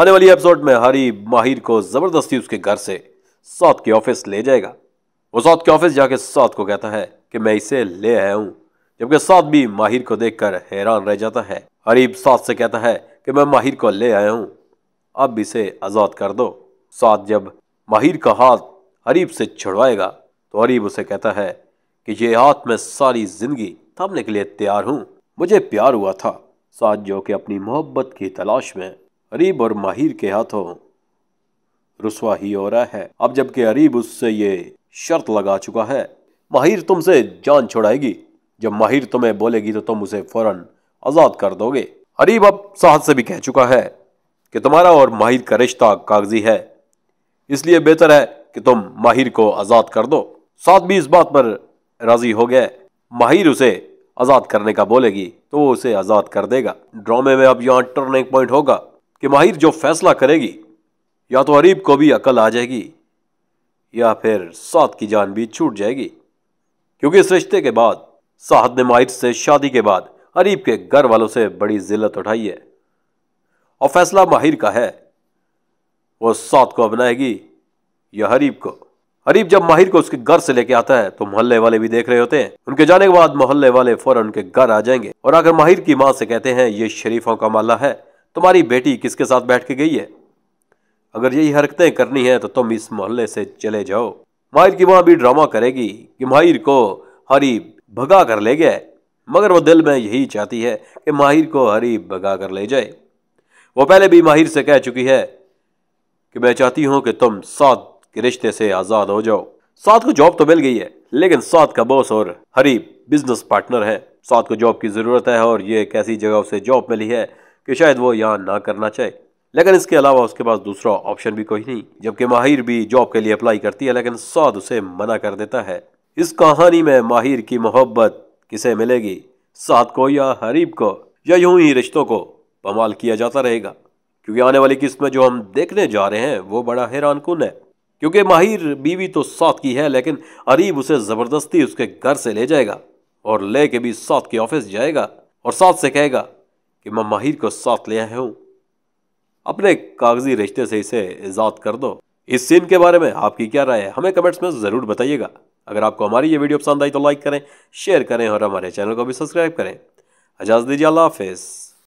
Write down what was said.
आने वाली एपिसोड में हरी माहिर को जबरदस्ती उसके घर से सौत के ऑफिस ले जाएगा वो सौत के ऑफिस जाके सौत को कहता है कि मैं इसे ले आया हूँ जबकि सौत भी माहिर को देखकर हैरान रह जाता है हरीब सौत से कहता है कि मैं माहिर को ले आया हूँ अब इसे आज़ाद कर दो सौत जब माहिर का हाथ हरीब से छुड़वाएगा तो हरीब उसे कहता है कि ये हाथ में सारी जिंदगी थमने के लिए तैयार हूँ मुझे प्यार हुआ था साथ जो कि अपनी मोहब्बत की तलाश में अरीब और माहिर के हाथों रसवा ही हो रहा है अब जबकि अरीब उससे ये शर्त लगा चुका है माहिर तुमसे जान छुड़ाएगी जब माहिर तुम्हें बोलेगी तो तुम उसे फौरन आज़ाद कर दोगे अरीब अब साहद से भी कह चुका है कि तुम्हारा और माहिर का रिश्ता कागजी है इसलिए बेहतर है कि तुम माहिर को आज़ाद कर दो साथ भी इस बात पर राजी हो गए माहिर उसे आज़ाद करने का बोलेगी तो वो उसे आज़ाद कर देगा ड्रामे में अब यहाँ टर्निंग पॉइंट होगा कि माहिर जो फैसला करेगी या तो गरीब को भी अकल आ जाएगी या फिर सात की जान भी छूट जाएगी क्योंकि इस रिश्ते के बाद साहद ने माहिर से शादी के बाद अरीब के घर वालों से बड़ी जिल्लत उठाई है और फैसला माहिर का है वो सात को अपनाएगी या हरीब को हरीब जब माहिर को उसके घर से लेके आता है तो मोहल्ले वाले भी देख रहे होते हैं उनके जाने के बाद मोहल्ले वाले फौरन उनके घर आ जाएंगे और आकर माहिर की मां से कहते हैं ये शरीफों का माला है तुम्हारी बेटी किसके साथ बैठ के गई है अगर यही हरकतें करनी है तो तुम इस मोहल्ले से चले जाओ माहिर की माँ भी ड्रामा करेगी कि माहिर को हरी भगा कर ले गया मगर वो दिल में यही चाहती है कि माहिर को हरी भगा कर ले जाए वो पहले भी माहिर से कह चुकी है कि मैं चाहती हूँ कि तुम साथ के रिश्ते से आज़ाद हो जाओ साथ को जॉब तो मिल गई है लेकिन साथ का बॉस और हरी बिजनेस पार्टनर है साथ को जॉब की ज़रूरत है और ये कैसी जगह उसे जॉब मिली है कि शायद वो यहाँ ना करना चाहे लेकिन इसके अलावा उसके पास दूसरा ऑप्शन भी कोई नहीं जबकि माहिर भी जॉब के लिए अप्लाई करती है लेकिन सौद उसे मना कर देता है इस कहानी में माहिर की मोहब्बत किसे मिलेगी साद को या हरीब को या यूं ही रिश्तों को पमाल किया जाता रहेगा क्योंकि आने वाली किस्त में जो हम देखने जा रहे हैं वो बड़ा हैरान कन है क्योंकि माहिर बीवी तो साथ की है लेकिन अरीब उसे ज़बरदस्ती उसके घर से ले जाएगा और ले के भी साथ के ऑफिस जाएगा और साथ से कहेगा कि मैं माहिर को साथ ले आया हूँ अपने कागजी रिश्ते से इसे ईजाद कर दो इस सीन के बारे में आपकी क्या राय है हमें कमेंट्स में ज़रूर बताइएगा अगर आपको हमारी ये वीडियो पसंद आई तो लाइक करें शेयर करें और हमारे चैनल को भी सब्सक्राइब करें इजाज़ दीजिए अल्लाह हाफिज़